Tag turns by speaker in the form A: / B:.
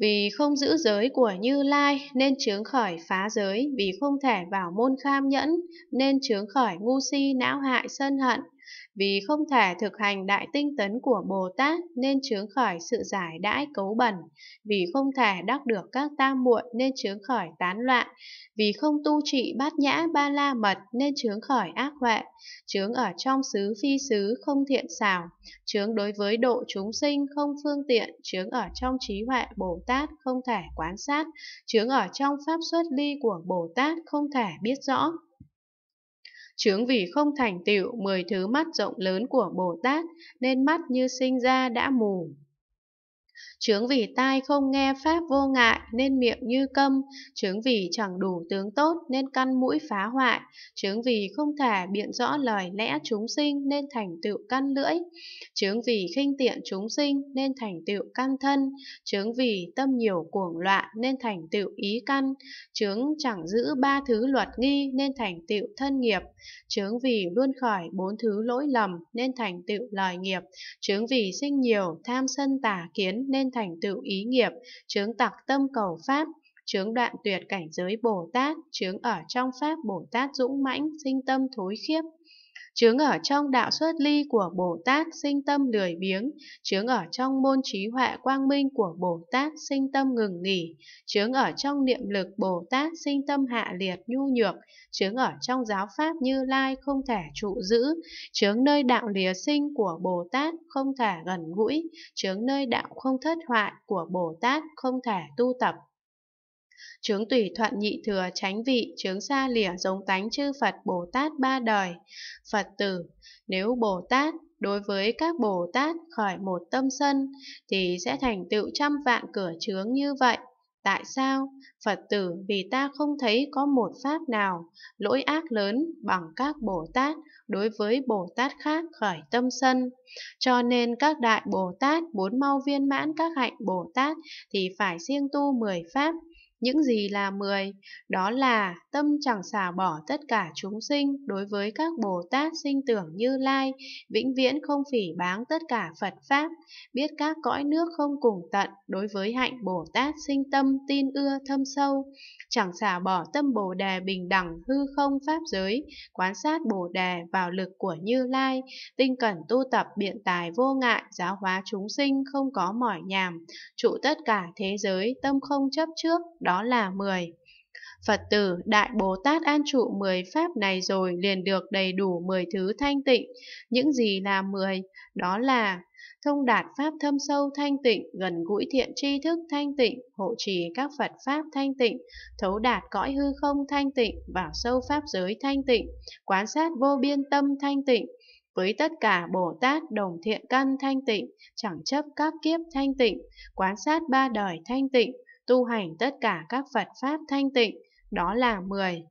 A: Vì không giữ giới của Như Lai nên chướng khởi phá giới, vì không thể vào môn kham nhẫn nên chướng khởi ngu si não hại sân hận, vì không thể thực hành đại tinh tấn của Bồ Tát nên chướng khỏi sự giải đãi cấu bẩn, vì không thể đắc được các tam muội nên chướng khỏi tán loạn, vì không tu trị bát nhã ba la mật nên chướng khỏi ác huệ, chướng ở trong xứ phi xứ không thiện xảo, chướng đối với độ chúng sinh không phương tiện, chướng ở trong trí huệ Bồ Tát không thể quán sát, chướng ở trong pháp xuất ly của Bồ Tát không thể biết rõ. Chướng vì không thành tựu mười thứ mắt rộng lớn của Bồ Tát nên mắt như sinh ra đã mù. Chướng vì tai không nghe pháp vô ngại nên miệng như câm, chướng vì chẳng đủ tướng tốt nên căn mũi phá hoại, chướng vì không thả biện rõ lời lẽ chúng sinh nên thành tựu căn lưỡi, chướng vì khinh tiện chúng sinh nên thành tựu căn thân, chướng vì tâm nhiều cuồng loạn nên thành tựu ý căn, chướng chẳng giữ ba thứ luật nghi nên thành tựu thân nghiệp, chướng vì luôn khỏi bốn thứ lỗi lầm nên thành tựu lời nghiệp, chướng vì sinh nhiều tham sân tà kiến nên thành tựu ý nghiệp, chướng tặc tâm cầu Pháp, chướng đoạn tuyệt cảnh giới Bồ Tát, chướng ở trong Pháp Bồ Tát dũng mãnh, sinh tâm thối khiếp, chướng ở trong đạo xuất ly của Bồ Tát sinh tâm lười biếng, chướng ở trong môn trí huệ quang minh của Bồ Tát sinh tâm ngừng nghỉ, chướng ở trong niệm lực Bồ Tát sinh tâm hạ liệt nhu nhược, chướng ở trong giáo pháp Như Lai không thể trụ giữ, chướng nơi đạo lìa sinh của Bồ Tát không thể gần gũi, chướng nơi đạo không thất hoại của Bồ Tát không thể tu tập chướng tùy thuận nhị thừa tránh vị, chướng xa lìa giống tánh chư Phật Bồ Tát ba đời. Phật tử, nếu Bồ Tát đối với các Bồ Tát khỏi một tâm sân thì sẽ thành tựu trăm vạn cửa chướng như vậy. Tại sao? Phật tử vì ta không thấy có một pháp nào lỗi ác lớn bằng các Bồ Tát đối với Bồ Tát khác khởi tâm sân. Cho nên các đại Bồ Tát muốn mau viên mãn các hạnh Bồ Tát thì phải riêng tu mười pháp những gì là mười? Đó là tâm chẳng xả bỏ tất cả chúng sinh đối với các Bồ Tát sinh tưởng như lai, vĩnh viễn không phỉ báng tất cả Phật Pháp, biết các cõi nước không cùng tận đối với hạnh Bồ Tát sinh tâm tin ưa thâm sâu, chẳng xả bỏ tâm Bồ Đề bình đẳng hư không Pháp giới, quan sát Bồ Đề vào lực của như lai, tinh cẩn tu tập biện tài vô ngại, giáo hóa chúng sinh không có mỏi nhàm, trụ tất cả thế giới, tâm không chấp trước, đó là 10. Phật tử Đại Bồ Tát an trụ 10 pháp này rồi liền được đầy đủ 10 thứ thanh tịnh. Những gì là 10? Đó là thông đạt pháp thâm sâu thanh tịnh, gần gũi thiện tri thức thanh tịnh, hộ trì các Phật pháp thanh tịnh, thấu đạt cõi hư không thanh tịnh, vào sâu pháp giới thanh tịnh, quán sát vô biên tâm thanh tịnh, với tất cả Bồ Tát đồng thiện căn thanh tịnh, chẳng chấp các kiếp thanh tịnh, quán sát ba đời thanh tịnh, tu hành tất cả các Phật Pháp thanh tịnh, đó là 10.